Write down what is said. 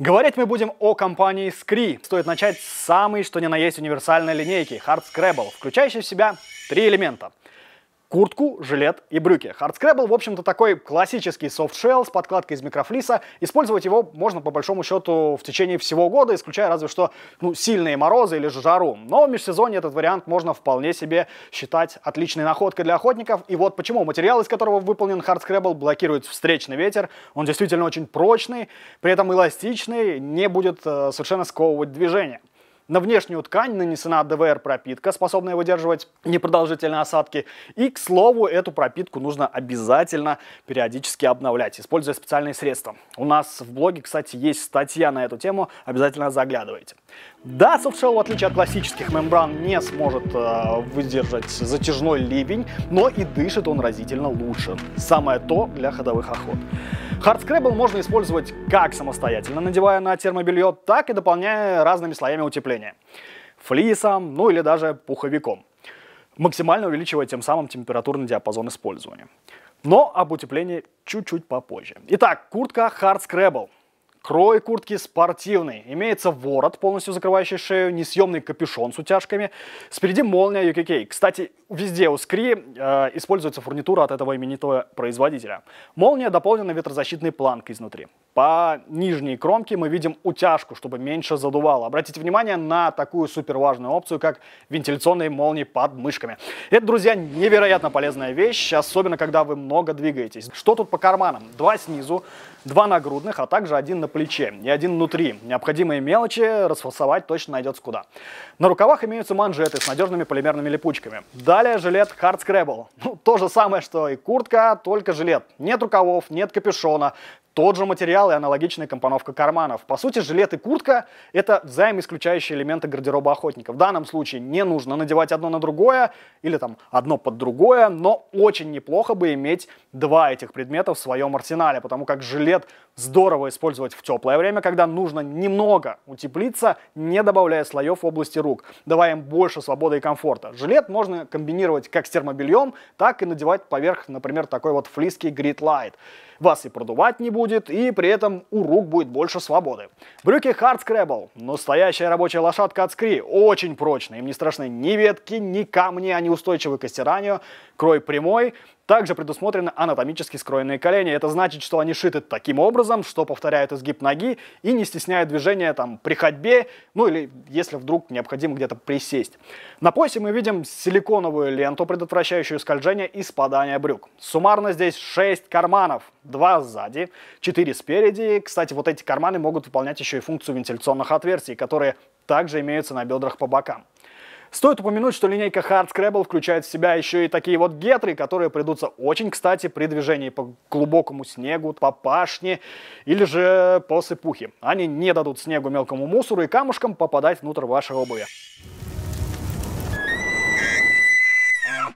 Говорить мы будем о компании Scree. Стоит начать с самой, что ни на есть универсальной линейки – Hard Scrabble, включающей в себя три элемента – куртку, жилет и брюки. Хардскребл, в общем-то, такой классический софтшелл с подкладкой из микрофлиса. Использовать его можно, по большому счету, в течение всего года, исключая разве что ну, сильные морозы или жару. Но в межсезонье этот вариант можно вполне себе считать отличной находкой для охотников. И вот почему. Материал, из которого выполнен хардскребл, блокирует встречный ветер. Он действительно очень прочный, при этом эластичный, не будет э, совершенно сковывать движение. На внешнюю ткань нанесена ДВР-пропитка, способная выдерживать непродолжительные осадки. И, к слову, эту пропитку нужно обязательно периодически обновлять, используя специальные средства. У нас в блоге, кстати, есть статья на эту тему, обязательно заглядывайте. Да, софтшелл, в отличие от классических мембран, не сможет э, выдержать затяжной ливень, но и дышит он разительно лучше. Самое то для ходовых охот. Hard Scrabble можно использовать как самостоятельно, надевая на термобелье, так и дополняя разными слоями утепления. Флисом, ну или даже пуховиком. Максимально увеличивая тем самым температурный диапазон использования. Но об утеплении чуть-чуть попозже. Итак, куртка Hard Scrabble. Крой куртки спортивный. Имеется ворот, полностью закрывающий шею, несъемный капюшон с утяжками. Спереди молния UKK. Кстати, везде у Скри э, используется фурнитура от этого именитого производителя. Молния дополнена ветрозащитной планкой изнутри. По нижней кромке мы видим утяжку, чтобы меньше задувало. Обратите внимание на такую суперважную опцию, как вентиляционные молнии под мышками. Это, друзья, невероятно полезная вещь, особенно когда вы много двигаетесь. Что тут по карманам? Два снизу, два нагрудных, а также один на плече Ни один внутри. Необходимые мелочи расфасовать точно найдется куда. На рукавах имеются манжеты с надежными полимерными липучками. Далее жилет Hard Scrabble. Ну, то же самое, что и куртка, только жилет. Нет рукавов, нет капюшона. Тот же материал и аналогичная компоновка карманов. По сути, жилет и куртка – это взаимоисключающие элементы гардероба охотника. В данном случае не нужно надевать одно на другое или там одно под другое, но очень неплохо бы иметь два этих предмета в своем арсенале, потому как жилет здорово использовать в теплое время, когда нужно немного утеплиться, не добавляя слоев в области рук, давая им больше свободы и комфорта. Жилет можно комбинировать как с термобельем, так и надевать поверх, например, такой вот флиский грит-лайт. Вас и продувать не будет, будет, и при этом у рук будет больше свободы. Брюки Hard Scrabble. Настоящая рабочая лошадка от Скри. Очень прочная. Им не страшны ни ветки, ни камни. Они устойчивы к стиранию. Крой прямой. Также предусмотрены анатомически скроенные колени. Это значит, что они шиты таким образом, что повторяют изгиб ноги и не стесняют движения там, при ходьбе, ну или если вдруг необходимо где-то присесть. На поясе мы видим силиконовую ленту, предотвращающую скольжение и спадание брюк. Суммарно здесь 6 карманов, 2 сзади, 4 спереди. Кстати, вот эти карманы могут выполнять еще и функцию вентиляционных отверстий, которые также имеются на бедрах по бокам. Стоит упомянуть, что линейка Hard Scrabble включает в себя еще и такие вот гетры, которые придутся очень кстати при движении по глубокому снегу, по пашне или же по сыпухе. Они не дадут снегу мелкому мусору и камушкам попадать внутрь вашей обуви.